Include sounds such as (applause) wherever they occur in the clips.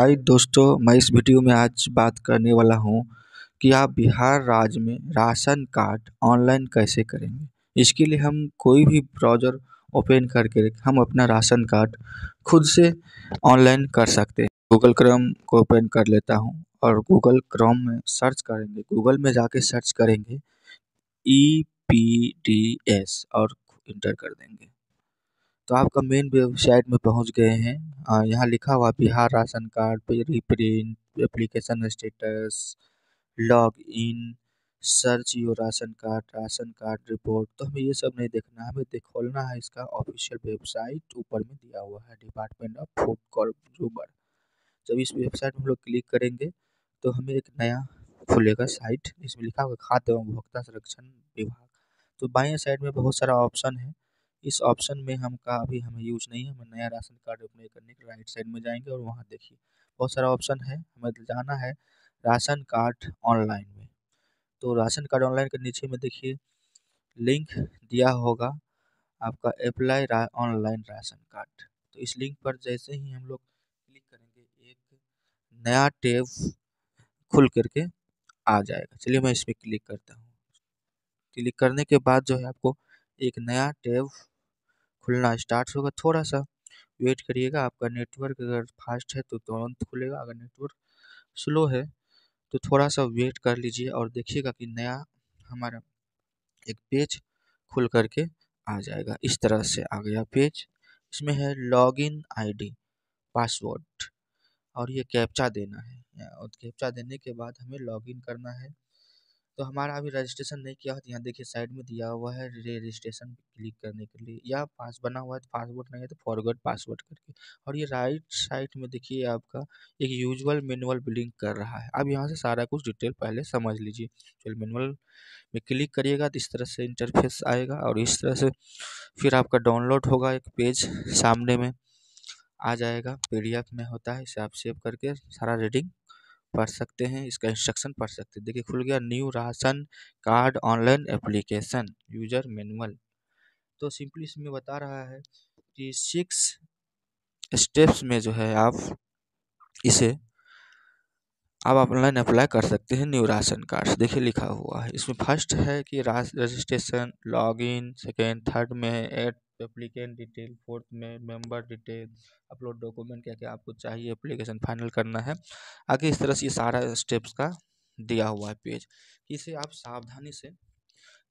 हाय दोस्तों मैं इस वीडियो में आज बात करने वाला हूँ कि आप बिहार राज्य में राशन कार्ड ऑनलाइन कैसे करेंगे इसके लिए हम कोई भी ब्राउज़र ओपन करके हम अपना राशन कार्ड खुद से ऑनलाइन कर सकते हैं गूगल क्रोम को ओपन कर लेता हूँ और गूगल क्रोम में सर्च करेंगे गूगल में जाके सर्च करेंगे ई पी डी एस और इंटर कर देंगे तो आपका मेन वेबसाइट में पहुंच गए हैं यहाँ लिखा हुआ Bihar ration card reprint application status log in search your ration card ration card report तो हमें ये सब नहीं देखना है हमें खोलना है इसका ऑफिशियल वेबसाइट ऊपर में दिया हुआ है डिपार्टमेंट ऑफ फूड कॉर्जूमर जब इस वेबसाइट में हम लोग क्लिक करेंगे तो हमें एक नया खुलेगा साइट इसमें लिखा हुआ खाद्य एवं उपभोक्ता संरक्षण विभाग तो बाएं साइड में बहुत सारा ऑप्शन है इस ऑप्शन में हम का अभी हमें यूज़ नहीं है हमें नया राशन कार्ड अप्लाई करने के राइट साइड में जाएंगे और वहाँ देखिए बहुत सारा ऑप्शन है हमें जाना है राशन कार्ड ऑनलाइन में तो राशन कार्ड ऑनलाइन के नीचे में देखिए लिंक दिया होगा आपका अप्लाई रा, ऑनलाइन राशन कार्ड तो इस लिंक पर जैसे ही हम लोग क्लिक करेंगे एक नया टैब खुल करके आ जाएगा चलिए मैं इसमें क्लिक करता हूँ क्लिक करने के बाद जो है आपको एक नया टैब खुलना स्टार्ट होगा थोड़ा सा वेट करिएगा आपका नेटवर्क अगर फास्ट है तो तुरंत खुलेगा अगर नेटवर्क स्लो है तो थोड़ा सा वेट कर लीजिए और देखिएगा कि नया हमारा एक पेज खुल करके आ जाएगा इस तरह से आ गया पेज इसमें है लॉगिन आईडी पासवर्ड और ये कैप्चा देना है और कैप्चा देने के बाद हमें लॉगिन करना है तो हमारा अभी रजिस्ट्रेशन नहीं किया हो तो यहाँ देखिए साइड में दिया हुआ है रजिस्ट्रेशन क्लिक करने के लिए या पास बना हुआ है तो पासवर्ड नहीं है तो फॉरवर्ड पासवर्ड करके और ये राइट साइड में देखिए आपका एक यूजुअल मैनुअल बिलिंग कर रहा है अब यहाँ से सारा कुछ डिटेल पहले समझ लीजिए चल मैनुअल में क्लिक करिएगा तो इस तरह से इंटरफेस आएगा और इस तरह से फिर आपका डाउनलोड होगा एक पेज सामने में आ जाएगा पी में होता है इसे आप सेव करके सारा रीडिंग पढ़ सकते हैं इसका इंस्ट्रक्शन पढ़ सकते हैं देखिए खुल गया new ration card online application user manual तो सिंपली इसमें बता रहा है कि सिक्स स्टेप्स में जो है आप इसे आप ऑनलाइन अप्लाई कर सकते हैं न्यू राशन कार्ड देखिए लिखा हुआ है इसमें फर्स्ट है कि रजिस्ट्रेशन इन सेकेंड थर्ड में है एड एप्लीकेंट डिटेल फोर्थ में मेंबर डिटेल अपलोड डॉक्यूमेंट क्या क्या आपको चाहिए एप्लीकेशन फाइनल करना है आगे इस तरह से ये सारा स्टेप्स का दिया हुआ है पेज इसे आप सावधानी से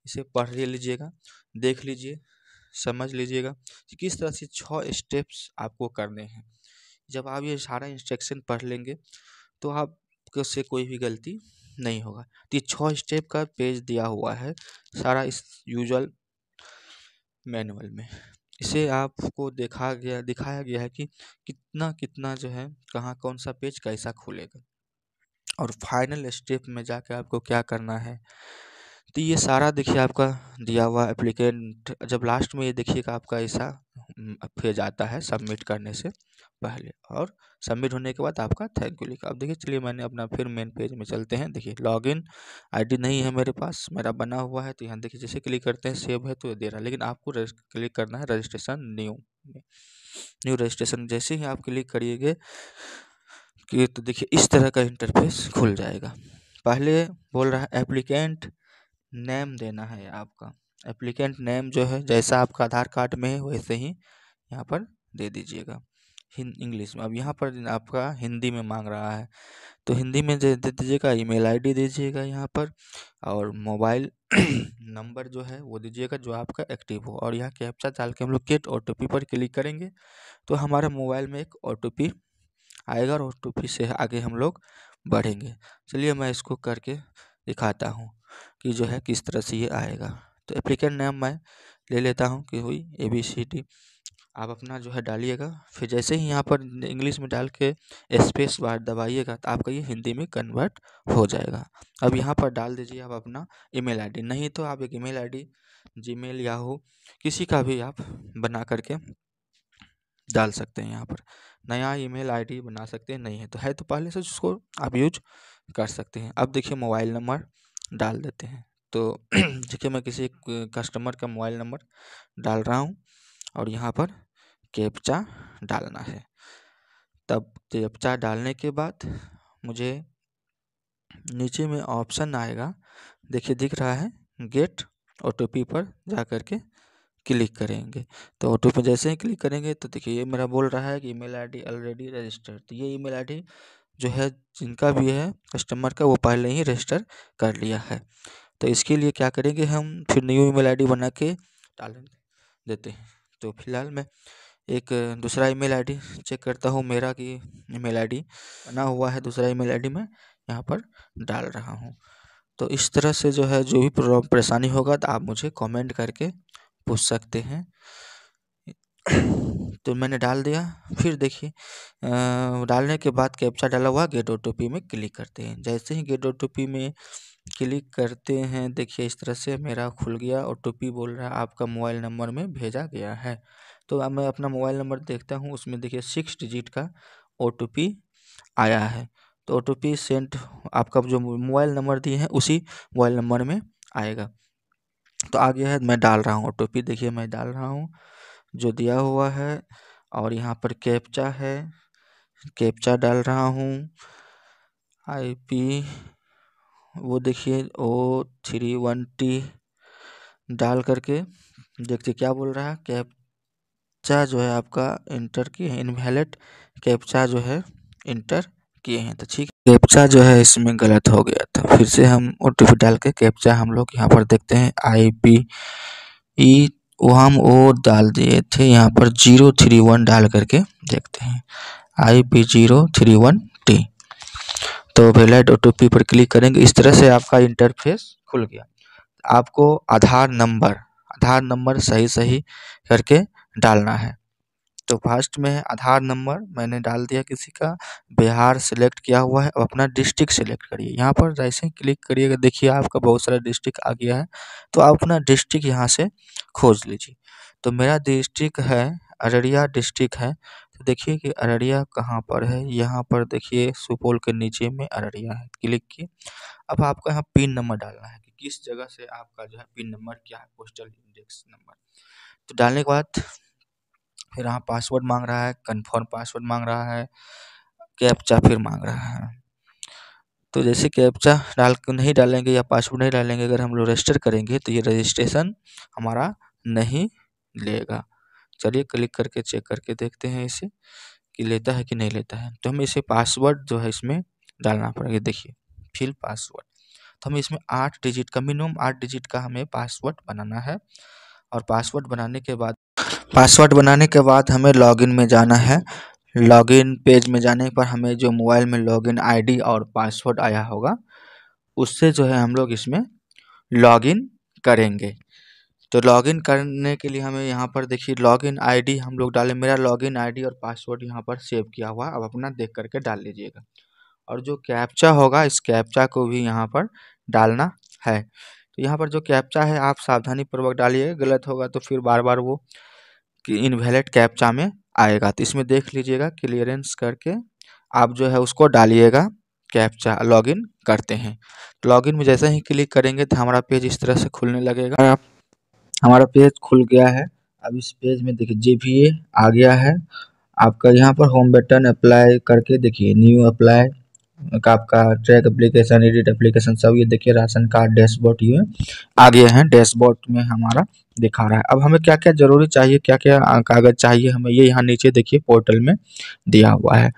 इसे पढ़ लीजिएगा देख लीजिए समझ लीजिएगा कि किस तरह से छः स्टेप्स आपको करने हैं जब आप ये सारा इंस्ट्रक्शन पढ़ लेंगे तो आप से कोई भी गलती नहीं होगा तो ये छः स्टेप का पेज दिया हुआ है सारा इस यूजल मैनुअल में इसे आपको देखा गया दिखाया गया है कि कितना कितना जो है कहाँ कौन सा पेज कैसा खुलेगा और फाइनल स्टेप में जाके आपको क्या करना है तो ये सारा देखिए आपका दिया हुआ एप्लीकेट जब लास्ट में ये देखिएगा आपका ऐसा हम्म, फेज आता है सबमिट करने से पहले और सबमिट होने के बाद आपका थैंक यू लिखा अब देखिए चलिए मैंने अपना फिर मेन पेज में चलते हैं देखिए लॉगिन आईडी नहीं है मेरे पास मेरा बना हुआ है तो यहाँ देखिए जैसे क्लिक करते हैं सेव है तो दे रहा है लेकिन आपको क्लिक करना है रजिस्ट्रेशन न्यू में न्यू रजिस्ट्रेशन जैसे ही आप क्लिक करिएगा कि तो देखिए इस तरह का इंटरफेस खुल जाएगा पहले बोल रहा है एप्लीकेंट नेम देना है आपका एप्लीकेंट नेम जो है जैसा आपका आधार कार्ड में है वैसे ही यहाँ पर दे दीजिएगा इंग्लिश में अब यहाँ पर आपका हिंदी में मांग रहा है तो हिंदी में दे दीजिएगा ईमेल आईडी दीजिएगा यहाँ पर और मोबाइल (clears throat) नंबर जो है वो दीजिएगा जो आपका एक्टिव हो और यहाँ कैप्चा डाल के हम लोग किट ओ पर क्लिक करेंगे तो हमारे मोबाइल में एक ओ आएगा और ओ से आगे हम लोग बढ़ेंगे चलिए मैं इसको करके दिखाता हूँ कि जो है किस तरह से ये आएगा तो एप्लीकेंट नेम मैं ले लेता हूँ कि हुई ए बी सी डी आप अपना जो है डालिएगा फिर जैसे ही यहाँ पर इंग्लिश में डाल के स्पेस बार दबाइएगा तो आपका ये हिंदी में कन्वर्ट हो जाएगा अब यहाँ पर डाल दीजिए आप अपना ईमेल आईडी नहीं तो आप एक ईमेल आईडी जीमेल याहू किसी का भी आप बना करके डाल सकते हैं यहाँ पर नया ईमेल आईडी बना सकते हैं नहीं है तो है तो पहले से उसको आप यूज कर सकते हैं अब देखिए मोबाइल नंबर डाल देते हैं तो (clears throat) देखिए मैं किसी कस्टमर का मोबाइल नंबर डाल रहा हूँ और यहाँ पर कैप्चा डालना है तब कैप्चा डालने के बाद मुझे नीचे में ऑप्शन आएगा देखिए दिख रहा है गेट ओ पर जा कर के क्लिक करेंगे तो ऑटो पे जैसे ही क्लिक करेंगे तो देखिए ये मेरा बोल रहा है कि ईमेल आईडी ऑलरेडी रजिस्टर्ड तो ये ईमेल आईडी जो है जिनका भी है कस्टमर का वो पहले ही रजिस्टर कर लिया है तो इसके लिए क्या करेंगे हम फिर न्यू ईमेल आईडी बना के डाल देते हैं तो फिलहाल मैं एक दूसरा ईमेल आईडी चेक करता हूँ मेरा कि ईमेल आईडी बना हुआ है दूसरा ईमेल आईडी मैं यहाँ पर डाल रहा हूँ तो इस तरह से जो है जो भी परेशानी होगा तो आप मुझे कमेंट करके पूछ सकते हैं तो मैंने डाल दिया फिर देखिए डालने के बाद कैप्चा डाला हुआ गेट ओ में क्लिक करते हैं जैसे ही गेट ओ में क्लिक करते हैं देखिए इस तरह से मेरा खुल गया और टोपी बोल रहा है आपका मोबाइल नंबर में भेजा गया है तो अब मैं अपना मोबाइल नंबर देखता हूँ उसमें देखिए सिक्स डिजिट का ओ आया है तो ओ टी सेंट आपका जो मोबाइल नंबर दिए हैं उसी मोबाइल नंबर में आएगा तो आ गया है मैं डाल रहा हूँ ओ देखिए मैं डाल रहा हूँ जो दिया हुआ है और यहाँ पर कैप्चा है कैप्चा डाल रहा हूँ आई पी वो देखिए ओ थ्री वन टी डाल करके देखते क्या बोल रहा है कैप्चा जो है आपका इंटर किए हैं इनवैलिड कैप्चा जो है इंटर किए हैं तो ठीक है कैप्चा जो है इसमें गलत हो गया था फिर से हम ओ डाल के कैप्चा हम लोग यहाँ पर देखते हैं आई पी ई वो हम वो डाल दिए थे यहाँ पर जीरो थ्री वन डाल करके देखते हैं I P zero three one T तो वेलाइट ओ टी पी पर क्लिक करेंगे इस तरह से आपका इंटरफेस खुल गया आपको आधार नंबर आधार नंबर सही सही करके डालना है तो फर्स्ट में है आधार नंबर मैंने डाल दिया किसी का बिहार सेलेक्ट किया हुआ है अब अपना डिस्ट्रिक्ट सेलेक्ट करिए यहाँ पर जैसे ही क्लिक करिएगा देखिए आपका बहुत सारा डिस्ट्रिक्ट आ गया है तो आप अपना डिस्ट्रिक्ट यहाँ से खोज लीजिए तो मेरा डिस्ट्रिक्ट है अररिया डिस्ट्रिक्ट है तो देखिए कि अररिया कहाँ पर है यहाँ पर देखिए सुपौल के नीचे में अररिया है क्लिक किए अब आपको यहाँ पिन नंबर डालना है कि किस जगह से आपका जो है पिन नंबर क्या है पोस्टल इंडेक्स नंबर तो डालने के बाद फिर यहाँ पासवर्ड मांग रहा है कन्फर्म पासवर्ड मांग रहा है कैप्चा फिर मांग रहा है तो जैसे कैप्चा डाल नहीं डालेंगे या पासवर्ड नहीं डालेंगे अगर हम लोग रजिस्टर करेंगे तो ये रजिस्ट्रेशन हमारा नहीं लेगा चलिए क्लिक करके चेक करके देखते हैं इसे कि लेता है कि नहीं लेता है तो हमें इसे पासवर्ड जो है इसमें डालना पड़ेगा देखिए फिल पासवर्ड तो हमें इसमें आठ डिजिट का मिनिमम आठ डिजिट का हमें पासवर्ड बनाना है और पासवर्ड बनाने के बाद पासवर्ड बनाने के बाद हमें लॉगिन में जाना है लॉगिन पेज में जाने पर हमें जो मोबाइल में लॉगिन आईडी और पासवर्ड आया होगा उससे जो है हम लोग इसमें लॉगिन करेंगे तो लॉगिन करने के लिए हमें यहाँ पर देखिए लॉगिन आईडी हम लोग डालें मेरा लॉगिन आईडी और पासवर्ड यहाँ पर सेव किया हुआ अब अपना देख करके डाल लीजिएगा और जो कैप्चा होगा इस कैप्चा को भी यहाँ पर डालना है तो यहाँ पर जो कैप्चा है आप सावधानी पूर्वक डालिए गलत होगा तो फिर बार बार वो कि इनवैलिड कैप्चा में आएगा तो इसमें देख लीजिएगा क्लियरेंस करके आप जो है उसको डालिएगा कैप्चा लॉगिन करते हैं तो लॉगिन में जैसे ही क्लिक करेंगे तो हमारा पेज इस तरह से खुलने लगेगा आप हमारा पेज खुल गया है अब इस पेज में देखिए जे भी आ गया है आपका यहाँ पर होम बटन अप्लाई करके देखिए न्यू अप्लाई का आपका ट्रैक एप्लीकेशन एडिट एप्लीकेशन सब ये देखिए राशन कार्ड डैशबोर्ड ये आ गया है डैशबोर्ड में हमारा दिखा रहा है अब हमें क्या क्या जरूरी चाहिए क्या क्या कागज चाहिए हमें ये यहाँ नीचे देखिए पोर्टल में दिया हुआ है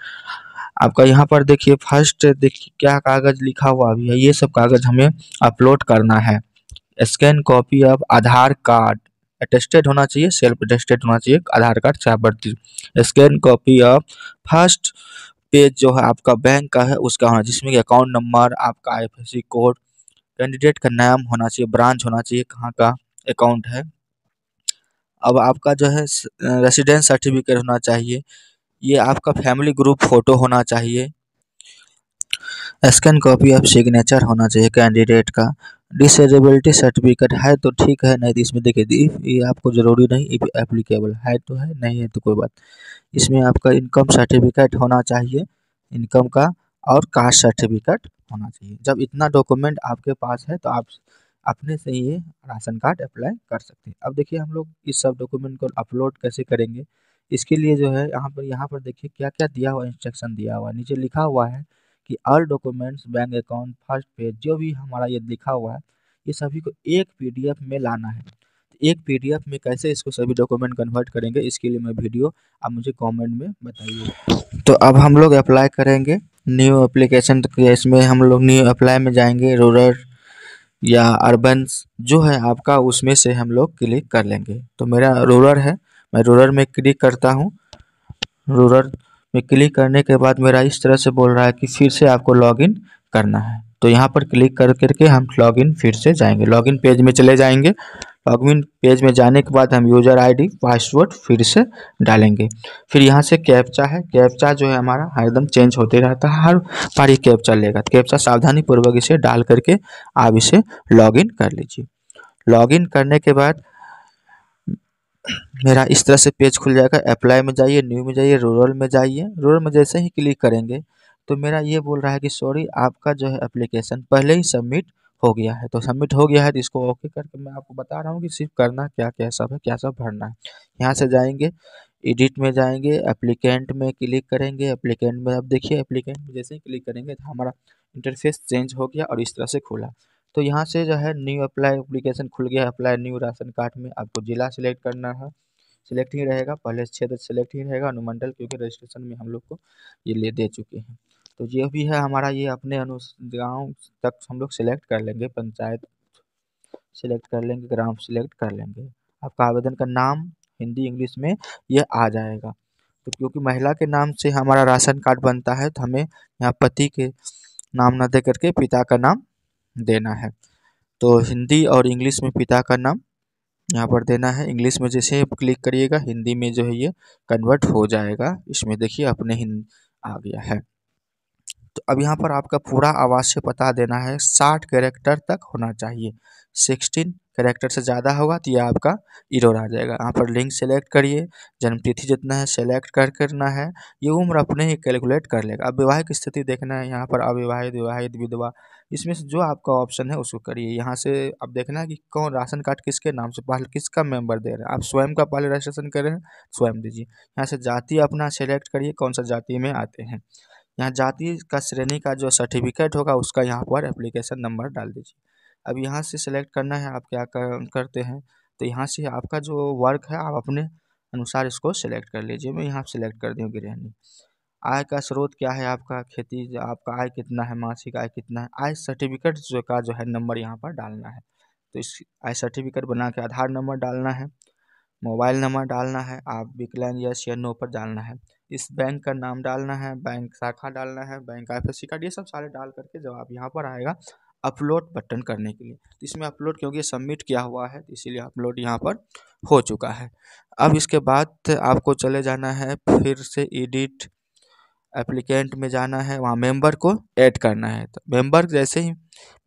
आपका यहाँ पर देखिए फर्स्ट देखिए क्या कागज लिखा हुआ अभी है ये सब कागज हमें अपलोड करना है scan copy of Aadhaar card attested होना चाहिए सेल्फ अटेस्टेड होना चाहिए आधार कार्ड चाहे scan copy of first page जो है आपका बैंक का है उसका होना जिसमें अकाउंट नंबर आपका आईएफएससी कोड कैंडिडेट का नाम होना चाहिए ब्रांच होना चाहिए कहाँ का अकाउंट है अब आपका जो है रेसिडेंस सर्टिफिकेट होना चाहिए ये आपका फैमिली ग्रुप फोटो होना चाहिए स्कैन कॉपी ऑफ सिग्नेचर होना चाहिए कैंडिडेट का डिसबिलिटी सर्टिफिकेट है तो ठीक है नहीं तो इसमें देखिए ये आपको ज़रूरी नहीं इफ एप्लीकेबल है तो है नहीं है तो कोई बात इसमें आपका इनकम सर्टिफिकेट होना चाहिए इनकम का और कास्ट सर्टिफिकेट होना चाहिए जब इतना डॉक्यूमेंट आपके पास है तो आप अपने से ये राशन कार्ड अप्लाई कर सकते हैं अब देखिए हम लोग इस सब डॉक्यूमेंट को अपलोड कैसे करेंगे इसके लिए जो है यहाँ पर यहाँ पर देखिए क्या क्या दिया हुआ इंस्ट्रक्शन दिया हुआ नीचे लिखा हुआ है कि all documents bank account first page जो भी हमारा ये लिखा हुआ है ये सभी को एक पी में लाना है तो एक पी में कैसे इसको सभी डॉक्यूमेंट कन्वर्ट करेंगे इसके लिए मैं वीडियो आप मुझे कॉमेंट में बताइए तो अब हम लोग अप्लाई करेंगे न्यू तो अप्लीकेशन इसमें हम लोग न्यू अप्लाई में जाएंगे रूरल या अर्बन जो है आपका उसमें से हम लोग क्लिक कर लेंगे तो मेरा रूरल है मैं रूरल में क्लिक करता हूँ रूरल में क्लिक करने के बाद मेरा इस तरह से बोल रहा है कि फिर से आपको लॉगिन करना है तो यहाँ पर क्लिक कर करके हम लॉगिन फिर से जाएंगे लॉगिन पेज में चले जाएंगे लॉगिन पेज में जाने के बाद हम यूज़र आईडी पासवर्ड फिर से डालेंगे फिर यहाँ से कैप्चा है कैप्चा जो है हमारा हरदम चेंज होते रहता है हर बार ये कैप्चा लेगा कैप्चा सावधानीपूर्वक इसे डाल करके आप इसे लॉगिन कर लीजिए लॉगिन करने के बाद मेरा इस तरह से पेज खुल जाएगा अप्लाई में जाइए न्यू में जाइए रूरल में जाइए रूरल में जैसे ही क्लिक करेंगे तो मेरा ये बोल रहा है कि सॉरी आपका जो है एप्लीकेशन पहले ही सबमिट हो गया है तो सबमिट हो गया है तो इसको ओके करके मैं आपको बता रहा हूँ कि सिर्फ करना क्या क्या सब है क्या सब भरना है यहाँ से जाएंगे एडिट में जाएंगे एप्लीकेंट में क्लिक करेंगे एप्लीकेंट में अब देखिए एप्लीकेंट में जैसे ही क्लिक करेंगे तो हमारा इंटरफेस चेंज हो गया और इस तरह से खुला तो यहाँ से जो है न्यू अप्लाई अप्लीकेशन खुल गया अप्लाई न्यू राशन कार्ड में आपको ज़िला सिलेक्ट करना है सिलेक्ट ही रहेगा पहले क्षेत्र सेलेक्ट ही रहेगा अनुमंडल क्योंकि रजिस्ट्रेशन में हम लोग को ये ले दे चुके हैं तो ये भी है हमारा ये अपने अनु गाँव तक हम लोग सिलेक्ट कर लेंगे पंचायत सिलेक्ट कर लेंगे ग्राम सिलेक्ट कर लेंगे आपका आवेदन का नाम हिंदी इंग्लिश में यह आ जाएगा तो क्योंकि महिला के नाम से हमारा राशन कार्ड बनता है तो हमें यहाँ पति के नाम न दे करके पिता का नाम देना है तो हिंदी और इंग्लिश में पिता का नाम यहाँ पर देना है इंग्लिश में जैसे क्लिक करिएगा हिंदी में जो है ये कन्वर्ट हो जाएगा इसमें देखिए अपने हिंद आ गया है तो अब यहाँ पर आपका पूरा आवासीय पता देना है साठ कैरेक्टर तक होना चाहिए सिक्सटीन कैरेक्टर से ज़्यादा होगा तो ये आपका इरोर आ जाएगा यहाँ पर लिंक सेलेक्ट करिए जन्मतिथि जितना है सेलेक्ट कर करना है ये उम्र अपने ही कैलकुलेट कर लेगा अब विवाहिक स्थिति देखना है यहाँ पर अविवाहित विवाहित विधवा इसमें से जो आपका ऑप्शन है उसको करिए यहाँ से अब देखना है कि कौन राशन कार्ड किसके नाम से पहले किसका मेम्बर दे रहे हैं आप स्वयं का पहले रजिस्ट्रेशन करें स्वयं दीजिए यहाँ से जाति अपना सेलेक्ट करिए कौन सा जाति में आते हैं यहाँ जाति का श्रेणी का जो सर्टिफिकेट होगा उसका यहाँ पर एप्लीकेशन नंबर डाल दीजिए अब यहाँ से सिलेक्ट करना है आप क्या कर, करते हैं तो यहाँ से आपका जो वर्क है आप अपने अनुसार इसको सिलेक्ट कर लीजिए मैं यहाँ सेलेक्ट कर दूँ गृहणी आय का स्रोत क्या है आपका खेती आपका आय कितना है मासिक आय कितना है आय सर्टिफिकेट जो का जो है नंबर यहाँ पर डालना है तो इस आय सर्टिफिकेट बना के आधार नंबर डालना है मोबाइल नंबर डालना है आप विकलांग यस या नो पर डालना है इस बैंक का नाम डालना है बैंक शाखा डालना है bank I F S card ये सब सारे डाल करके जब आप यहाँ पर आएगा अपलोड बटन करने के लिए तो इसमें अपलोड क्योंकि सबमिट किया हुआ है तो इसीलिए अपलोड यहाँ पर हो चुका है अब इसके बाद आपको चले जाना है फिर से एडिट एप्लीकेंट में जाना है वहाँ मेंबर को ऐड करना है तो मेंबर जैसे ही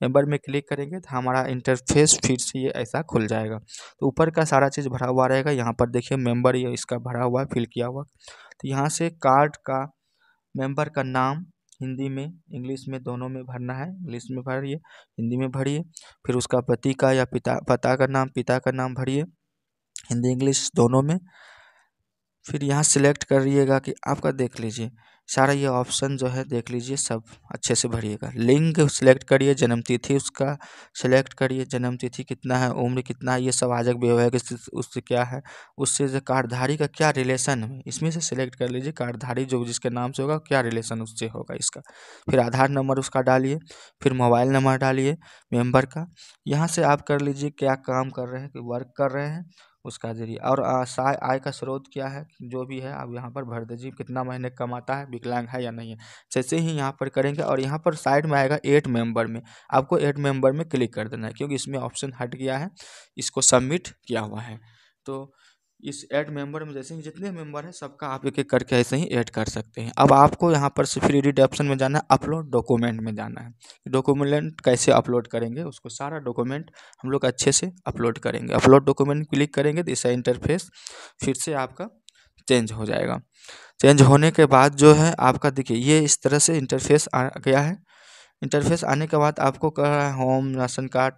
मेंबर में क्लिक करेंगे तो हमारा इंटरफेस फिर से ये ऐसा खुल जाएगा तो ऊपर का सारा चीज़ भरा हुआ रहेगा यहाँ पर देखिए मेंबर ये इसका भरा हुआ फिल किया हुआ तो यहाँ से कार्ड का मेंबर का नाम हिंदी में इंग्लिश में दोनों में भरना है इंग्लिश में भरिए हिंदी में भरिए फिर उसका पति का या पिता पता का नाम पिता का नाम भरिए हिंदी इंग्लिश दोनों में फिर यहाँ सेलेक्ट करिएगा कि आपका देख लीजिए सारा ये ऑप्शन जो है देख लीजिए सब अच्छे से भरिएगा लिंग सेलेक्ट करिए जन्म तिथि उसका सेलेक्ट करिए जन्म तिथि कितना है उम्र कितना है ये सब आजक व्यवहारिक उससे क्या है उससे जो कार्डधारी का क्या रिलेशन है इसमें से सेलेक्ट कर लीजिए कार्डधारी जो जिसके नाम से होगा क्या रिलेशन उससे होगा इसका फिर आधार नंबर उसका डालिए फिर मोबाइल नंबर डालिए मेम्बर का यहाँ से आप कर लीजिए क्या काम कर रहे हैं वर्क कर रहे हैं उसका जरिए और आय आय का स्रोत क्या है जो भी है अब यहाँ पर दीजिए कितना महीने कमाता है विकलांग है या नहीं है जैसे ही यहाँ पर करेंगे और यहाँ पर साइड में आएगा एट मेंबर में आपको एट मेंबर में क्लिक कर देना है क्योंकि इसमें ऑप्शन हट गया है इसको सबमिट किया हुआ है तो इस ऐड मेंबर में जैसे ही जितने मेंबर हैं सबका आप एक एक करके ऐसे ही ऐड कर सकते हैं अब आपको यहाँ पर से फिर एडिट ऑप्शन में जाना है अपलोड डॉक्यूमेंट में जाना है डॉक्यूमेंट कैसे अपलोड करेंगे उसको सारा डॉक्यूमेंट हम लोग अच्छे से अपलोड करेंगे अपलोड डॉक्यूमेंट क्लिक करेंगे तो इसका इंटरफेस फिर से आपका चेंज हो जाएगा चेंज होने के बाद जो है आपका देखिए ये इस तरह से इंटरफेस आ गया है इंटरफेस आने के बाद आपको कह रहा है होम राशन कार्ड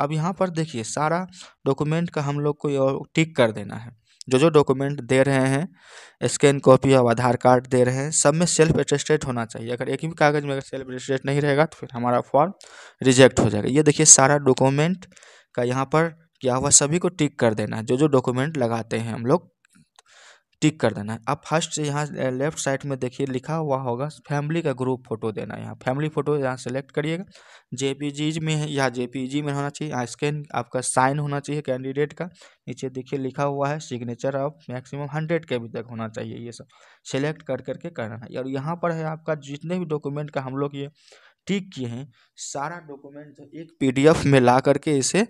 अब यहाँ पर देखिए सारा डॉक्यूमेंट का हम लोग को टिक कर देना है जो जो डॉक्यूमेंट दे रहे हैं स्कैन कॉपी और आधार कार्ड दे रहे हैं सब में सेल्फ अटेस्टेड होना चाहिए अगर एक भी कागज़ में अगर सेल्फ अटेस्टेड नहीं रहेगा तो फिर हमारा फॉर्म रिजेक्ट हो जाएगा ये देखिए सारा डॉक्यूमेंट का यहाँ पर क्या हुआ सभी को टिक कर देना है जो जो डॉक्यूमेंट लगाते हैं हम लोग टिक कर देना है आप फर्स्ट से यहाँ लेफ्ट साइड में देखिए लिखा हुआ होगा फैमिली का ग्रुप फोटो देना है यहाँ फैमिली फोटो यहाँ सेलेक्ट करिएगा जी में है या जी में होना चाहिए यहाँ स्कैन आपका साइन होना चाहिए कैंडिडेट का नीचे देखिए लिखा हुआ है सिग्नेचर ऑफ मैक्सिमम हंड्रेड के तक होना चाहिए ये सब सेलेक्ट कर करके करना है और यहाँ पर है आपका जितने भी डॉक्यूमेंट का हम लोग ये टिक किए हैं सारा डॉक्यूमेंट एक पी में ला करके इसे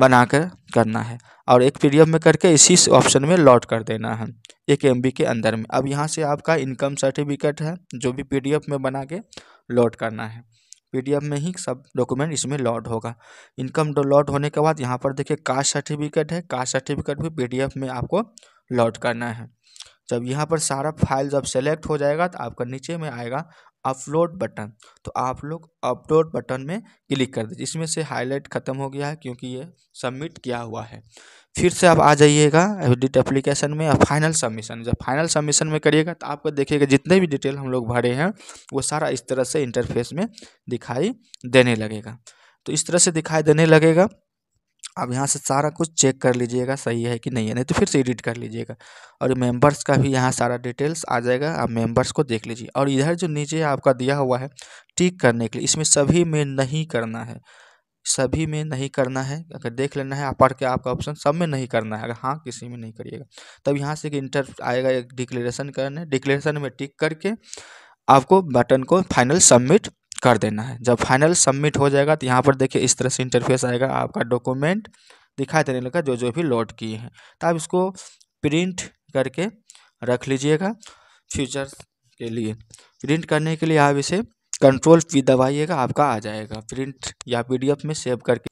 कर करना है और एक पी में करके इसी ऑप्शन में लॉट कर देना है एक एम के अंदर में अब यहाँ से आपका इनकम सर्टिफिकेट है जो भी पी में बना के लॉट करना है पी में ही सब डॉक्यूमेंट इसमें लॉट होगा इनकम लॉट होने के बाद यहाँ पर देखिए कास्ट सर्टिफिकेट है कास्ट सर्टिफिकेट भी पी में आपको लॉट करना है जब यहाँ पर सारा फाइल जब सेलेक्ट हो जाएगा तो आपका नीचे में आएगा अपलोड बटन तो आप लोग अपलोड बटन में क्लिक कर दीजिए इसमें से हाईलाइट ख़त्म हो गया है क्योंकि ये सबमिट किया हुआ है फिर से आप आ जाइएगा एडिट एप्लीकेशन में फाइनल सबमिशन जब फाइनल सबमिशन में करिएगा तो आपको देखिएगा जितने भी डिटेल हम लोग भरे हैं वो सारा इस तरह से इंटरफेस में दिखाई देने लगेगा तो इस तरह से दिखाई देने लगेगा आप यहाँ से सारा कुछ चेक कर लीजिएगा सही है कि नहीं है नहीं तो फिर से एडिट कर लीजिएगा और मेंबर्स का भी यहाँ सारा डिटेल्स आ जाएगा आप मेंबर्स को देख लीजिए और इधर जो नीचे आपका दिया हुआ है टिक करने के लिए इसमें सभी में नहीं करना है सभी में नहीं करना है अगर देख लेना है आप पढ़ के आपका ऑप्शन सब में नहीं करना है अगर हाँ किसी में नहीं करिएगा तब यहाँ से एक इंटर आएगा एक डिक्लेरेशन करने डिक्लेरेशन में टिक करके आपको बटन को फाइनल सबमिट कर देना है जब फाइनल सबमिट हो जाएगा तो यहाँ पर देखिए इस तरह से इंटरफेस आएगा आपका डॉक्यूमेंट दिखाई देने लगा जो जो भी लोड किए हैं तो आप इसको प्रिंट करके रख लीजिएगा फ्यूचर के लिए प्रिंट करने के लिए आप इसे कंट्रोल पी दबाइएगा आपका आ जाएगा प्रिंट या पीडीएफ में सेव करके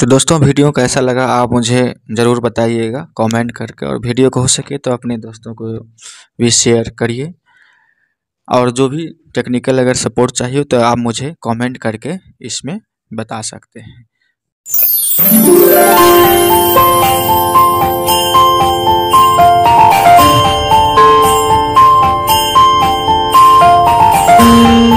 तो दोस्तों वीडियो कैसा लगा आप मुझे ज़रूर बताइएगा कमेंट करके और वीडियो को हो सके तो अपने दोस्तों को भी शेयर करिए और जो भी टेक्निकल अगर सपोर्ट चाहिए तो आप मुझे कमेंट करके इसमें बता सकते हैं Thank you.